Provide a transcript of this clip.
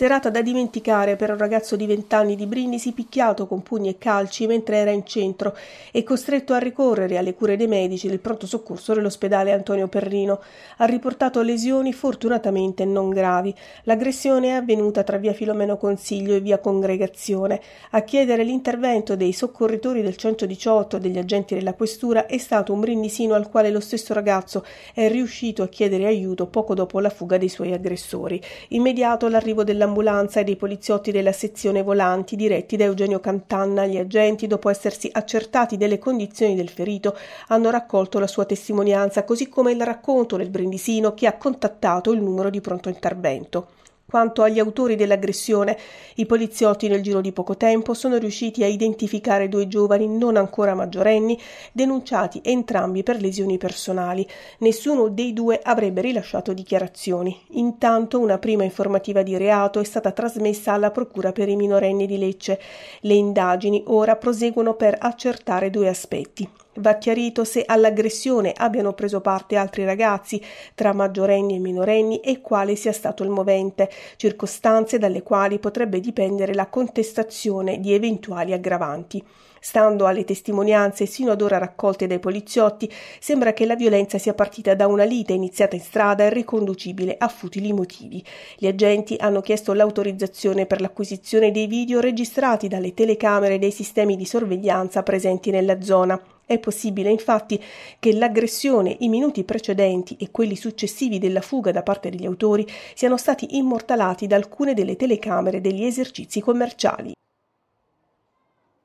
Serata da dimenticare per un ragazzo di vent'anni di Brindisi picchiato con pugni e calci mentre era in centro e costretto a ricorrere alle cure dei medici del pronto soccorso dell'ospedale Antonio Perrino. Ha riportato lesioni fortunatamente non gravi. L'aggressione è avvenuta tra via Filomeno Consiglio e via Congregazione. A chiedere l'intervento dei soccorritori del 118 e degli agenti della questura è stato un brindisino al quale lo stesso ragazzo è riuscito a chiedere aiuto poco dopo la fuga dei suoi aggressori. Immediato l'arrivo della dell'ambulanza e dei poliziotti della sezione volanti diretti da Eugenio Cantanna. Gli agenti, dopo essersi accertati delle condizioni del ferito, hanno raccolto la sua testimonianza, così come il racconto del brindisino che ha contattato il numero di pronto intervento. Quanto agli autori dell'aggressione, i poliziotti nel giro di poco tempo sono riusciti a identificare due giovani non ancora maggiorenni, denunciati entrambi per lesioni personali. Nessuno dei due avrebbe rilasciato dichiarazioni. Intanto una prima informativa di reato è stata trasmessa alla Procura per i minorenni di Lecce. Le indagini ora proseguono per accertare due aspetti. Va chiarito se all'aggressione abbiano preso parte altri ragazzi, tra maggiorenni e minorenni, e quale sia stato il movente, circostanze dalle quali potrebbe dipendere la contestazione di eventuali aggravanti. Stando alle testimonianze sino ad ora raccolte dai poliziotti, sembra che la violenza sia partita da una lite iniziata in strada e riconducibile a futili motivi. Gli agenti hanno chiesto l'autorizzazione per l'acquisizione dei video registrati dalle telecamere dei sistemi di sorveglianza presenti nella zona. È possibile infatti che l'aggressione, i minuti precedenti e quelli successivi della fuga da parte degli autori siano stati immortalati da alcune delle telecamere degli esercizi commerciali.